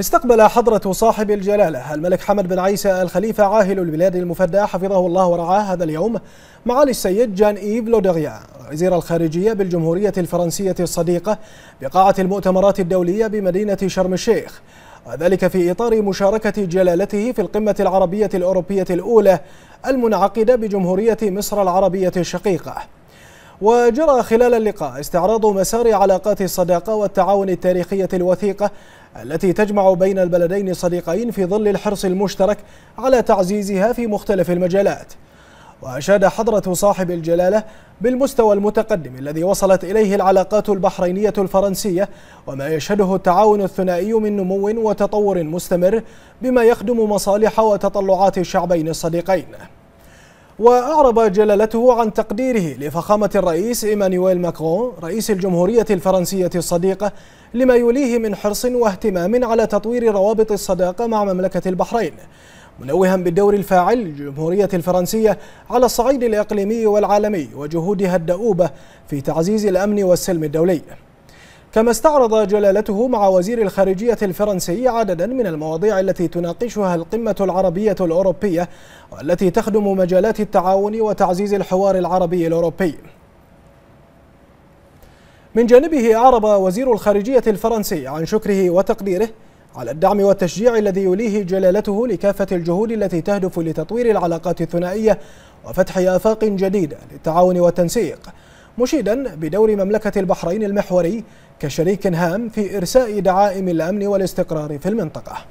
استقبل حضرة صاحب الجلالة الملك حمد بن عيسى الخليفة عاهل البلاد المفدى حفظه الله ورعاه هذا اليوم معالي السيد جان إيف لودغيا وزير الخارجية بالجمهورية الفرنسية الصديقة بقاعة المؤتمرات الدولية بمدينة شرم الشيخ وذلك في إطار مشاركة جلالته في القمة العربية الأوروبية الأولى المنعقدة بجمهورية مصر العربية الشقيقة وجرى خلال اللقاء استعراض مسار علاقات الصداقة والتعاون التاريخية الوثيقة التي تجمع بين البلدين الصديقين في ظل الحرص المشترك على تعزيزها في مختلف المجالات وأشاد حضرة صاحب الجلالة بالمستوى المتقدم الذي وصلت إليه العلاقات البحرينية الفرنسية وما يشهده التعاون الثنائي من نمو وتطور مستمر بما يخدم مصالح وتطلعات الشعبين الصديقين وأعرب جلالته عن تقديره لفخامة الرئيس إيمانويل ماكرون رئيس الجمهورية الفرنسية الصديقة لما يوليه من حرص واهتمام على تطوير روابط الصداقة مع مملكة البحرين منوها بالدور الفاعل للجمهورية الفرنسية على الصعيد الإقليمي والعالمي وجهودها الدؤوبة في تعزيز الأمن والسلم الدولي كما استعرض جلالته مع وزير الخارجية الفرنسي عددا من المواضيع التي تناقشها القمة العربية الأوروبية والتي تخدم مجالات التعاون وتعزيز الحوار العربي الأوروبي من جانبه أعرب وزير الخارجية الفرنسي عن شكره وتقديره على الدعم والتشجيع الذي يليه جلالته لكافة الجهود التي تهدف لتطوير العلاقات الثنائية وفتح آفاق جديدة للتعاون والتنسيق مشيدا بدور مملكة البحرين المحوري كشريك هام في إرساء دعائم الأمن والاستقرار في المنطقة